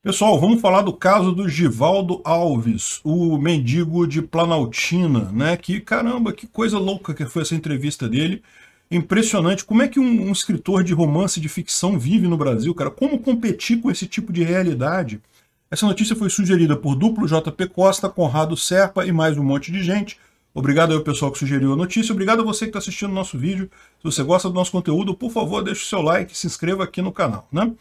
Pessoal, vamos falar do caso do Givaldo Alves, o mendigo de Planaltina, né? Que caramba, que coisa louca que foi essa entrevista dele. Impressionante. Como é que um, um escritor de romance de ficção vive no Brasil, cara? Como competir com esse tipo de realidade? Essa notícia foi sugerida por Duplo, JP Costa, Conrado Serpa e mais um monte de gente. Obrigado ao pessoal que sugeriu a notícia. Obrigado a você que está assistindo o nosso vídeo. Se você gosta do nosso conteúdo, por favor, deixe o seu like e se inscreva aqui no canal, né?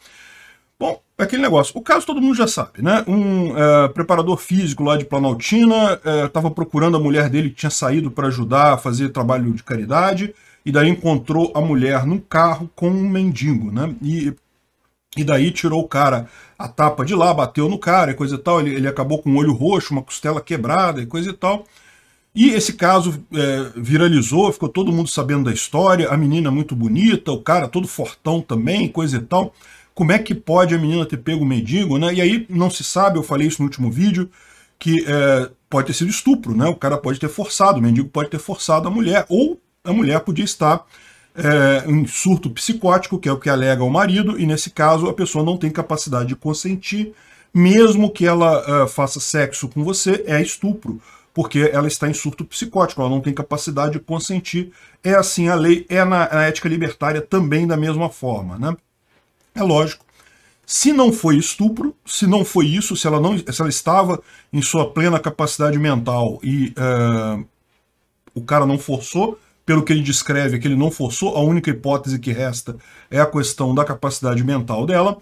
Bom, é aquele negócio. O caso todo mundo já sabe, né? Um é, preparador físico lá de Planaltina estava é, procurando a mulher dele que tinha saído para ajudar a fazer trabalho de caridade e daí encontrou a mulher num carro com um mendigo, né? E, e daí tirou o cara a tapa de lá, bateu no cara e coisa e tal. Ele, ele acabou com o um olho roxo, uma costela quebrada e coisa e tal. E esse caso é, viralizou, ficou todo mundo sabendo da história, a menina muito bonita, o cara todo fortão também, coisa e tal como é que pode a menina ter pego o mendigo, né? E aí não se sabe, eu falei isso no último vídeo, que é, pode ter sido estupro, né? O cara pode ter forçado, o mendigo pode ter forçado a mulher, ou a mulher podia estar é, em surto psicótico, que é o que alega o marido, e nesse caso a pessoa não tem capacidade de consentir, mesmo que ela é, faça sexo com você, é estupro, porque ela está em surto psicótico, ela não tem capacidade de consentir. É assim a lei, é na, na ética libertária também da mesma forma, né? É lógico. Se não foi estupro, se não foi isso, se ela, não, se ela estava em sua plena capacidade mental e eh, o cara não forçou, pelo que ele descreve que ele não forçou, a única hipótese que resta é a questão da capacidade mental dela.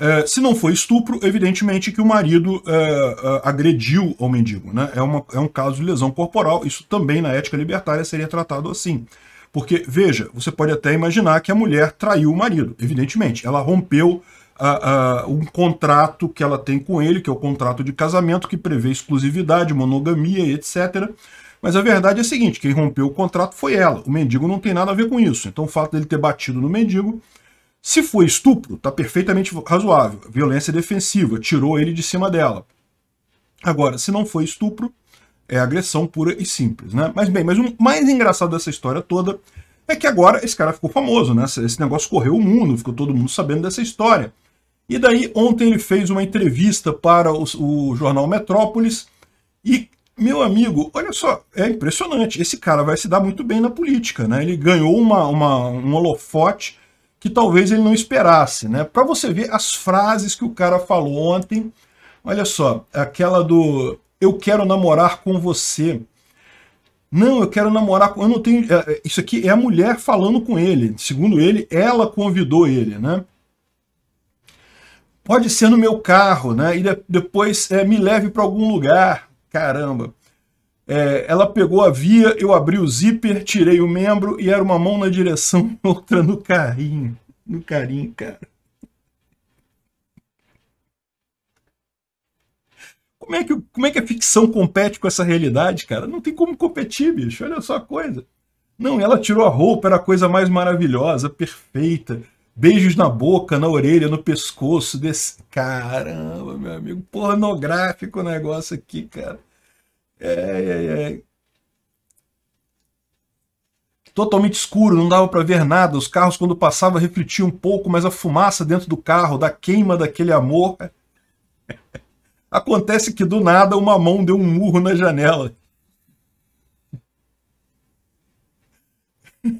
Eh, se não foi estupro, evidentemente que o marido eh, agrediu ao mendigo. Né? É, uma, é um caso de lesão corporal, isso também na ética libertária seria tratado assim. Porque, veja, você pode até imaginar que a mulher traiu o marido, evidentemente. Ela rompeu ah, ah, um contrato que ela tem com ele, que é o contrato de casamento, que prevê exclusividade, monogamia e etc. Mas a verdade é a seguinte, quem rompeu o contrato foi ela. O mendigo não tem nada a ver com isso. Então o fato dele ter batido no mendigo, se foi estupro, está perfeitamente razoável. Violência defensiva, tirou ele de cima dela. Agora, se não foi estupro, é agressão pura e simples, né? Mas bem, mas o mais engraçado dessa história toda é que agora esse cara ficou famoso, né? Esse negócio correu o mundo, ficou todo mundo sabendo dessa história. E daí ontem ele fez uma entrevista para o, o jornal Metrópolis e meu amigo, olha só, é impressionante. Esse cara vai se dar muito bem na política, né? Ele ganhou uma, uma um holofote que talvez ele não esperasse, né? Para você ver as frases que o cara falou ontem, olha só, aquela do eu quero namorar com você. Não, eu quero namorar com. Eu não tenho. É, é, isso aqui é a mulher falando com ele. Segundo ele, ela convidou ele, né? Pode ser no meu carro, né? E depois é, me leve para algum lugar. Caramba. É, ela pegou a via, eu abri o zíper, tirei o membro e era uma mão na direção, outra no carrinho. No carinho, cara. Como é, que, como é que a ficção compete com essa realidade, cara? Não tem como competir, bicho. Olha só a coisa. Não, ela tirou a roupa, era a coisa mais maravilhosa, perfeita. Beijos na boca, na orelha, no pescoço. Desse... Caramba, meu amigo. Pornográfico o negócio aqui, cara. É, é, é. Totalmente escuro, não dava para ver nada. Os carros, quando passavam, refletiam um pouco, mas a fumaça dentro do carro, da queima daquele amor. Acontece que do nada uma mão deu um murro na janela.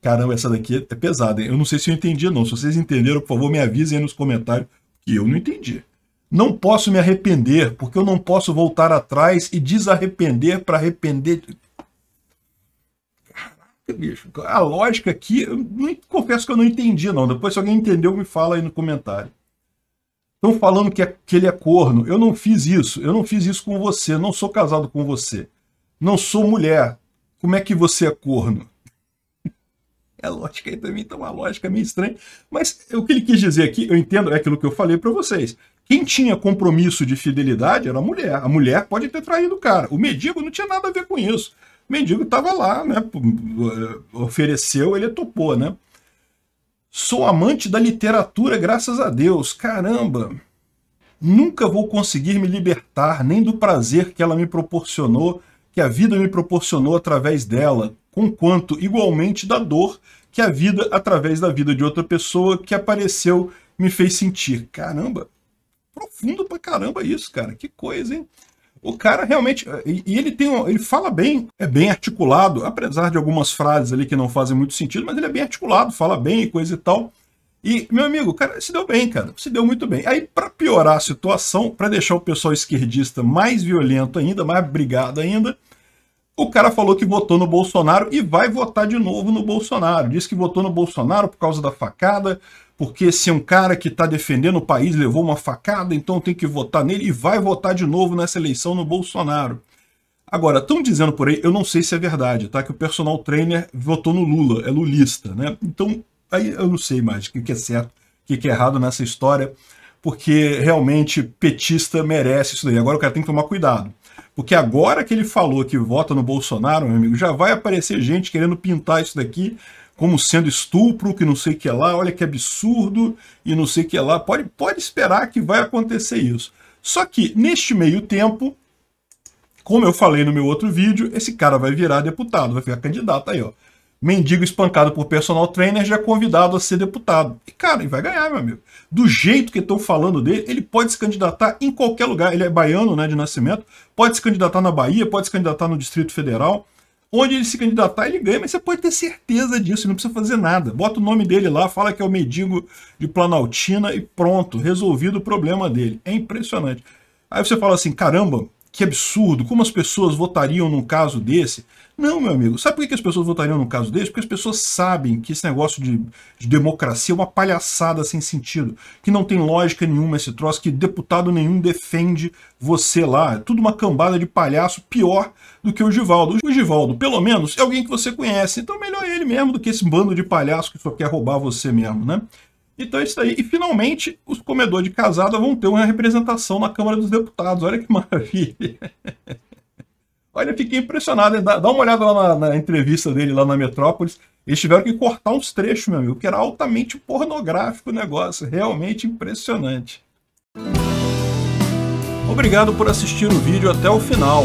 Caramba, essa daqui é pesada. Hein? Eu não sei se eu entendi, não. Se vocês entenderam, por favor, me avisem aí nos comentários que eu não entendi. Não posso me arrepender, porque eu não posso voltar atrás e desarrepender para arrepender. Caraca, bicho. A lógica aqui, eu confesso que eu não entendi, não. Depois, se alguém entendeu, me fala aí no comentário. Estão falando que, é, que ele é corno. Eu não fiz isso. Eu não fiz isso com você. não sou casado com você. Não sou mulher. Como é que você é corno? É lógica aí também Então tá uma lógica meio estranha. Mas é o que ele quis dizer aqui, eu entendo, é aquilo que eu falei para vocês. Quem tinha compromisso de fidelidade era a mulher. A mulher pode ter traído o cara. O mendigo não tinha nada a ver com isso. O mendigo estava lá, né? Ofereceu, ele topou, né? Sou amante da literatura, graças a Deus. Caramba! Nunca vou conseguir me libertar nem do prazer que ela me proporcionou, que a vida me proporcionou através dela, conquanto igualmente da dor que a vida, através da vida de outra pessoa que apareceu, me fez sentir. Caramba! Profundo pra caramba isso, cara. Que coisa, hein? O cara realmente. E ele tem ele fala bem, é bem articulado, apesar de algumas frases ali que não fazem muito sentido, mas ele é bem articulado, fala bem e coisa e tal. E, meu amigo, cara se deu bem, cara. Se deu muito bem. Aí, para piorar a situação, para deixar o pessoal esquerdista mais violento ainda, mais brigado ainda, o cara falou que votou no Bolsonaro e vai votar de novo no Bolsonaro. Diz que votou no Bolsonaro por causa da facada, porque se um cara que está defendendo o país levou uma facada, então tem que votar nele e vai votar de novo nessa eleição no Bolsonaro. Agora, estão dizendo por aí, eu não sei se é verdade, tá? Que o personal trainer votou no Lula, é lulista, né? Então, aí eu não sei mais o que, que é certo, o que, que é errado nessa história, porque realmente petista merece isso daí. Agora o cara tem que tomar cuidado. Porque agora que ele falou que vota no Bolsonaro, meu amigo, já vai aparecer gente querendo pintar isso daqui como sendo estupro, que não sei o que lá, olha que absurdo e não sei o que lá. Pode, pode esperar que vai acontecer isso. Só que, neste meio tempo, como eu falei no meu outro vídeo, esse cara vai virar deputado, vai ficar candidato aí, ó. Mendigo espancado por personal trainer já é convidado a ser deputado. E, cara, ele vai ganhar, meu amigo. Do jeito que estão falando dele, ele pode se candidatar em qualquer lugar. Ele é baiano, né, de nascimento. Pode se candidatar na Bahia, pode se candidatar no Distrito Federal. Onde ele se candidatar, ele ganha, mas você pode ter certeza disso, ele não precisa fazer nada. Bota o nome dele lá, fala que é o mendigo de Planaltina e pronto, resolvido o problema dele. É impressionante. Aí você fala assim, caramba, que absurdo, como as pessoas votariam num caso desse? Não, meu amigo, sabe por que as pessoas votariam num caso desse? Porque as pessoas sabem que esse negócio de, de democracia é uma palhaçada sem sentido, que não tem lógica nenhuma esse troço, que deputado nenhum defende você lá, é tudo uma cambada de palhaço pior do que o Givaldo. O Givaldo, pelo menos, é alguém que você conhece, então melhor é ele mesmo do que esse bando de palhaço que só quer roubar você mesmo, né? Então é isso aí. E finalmente os comedores de casada vão ter uma representação na Câmara dos Deputados. Olha que maravilha. Olha, fiquei impressionado. Dá, dá uma olhada lá na, na, entrevista dele lá na Metrópolis. Eles tiveram que cortar uns trechos, meu amigo, que era altamente pornográfico o negócio. Realmente impressionante. Obrigado por assistir o vídeo até o final.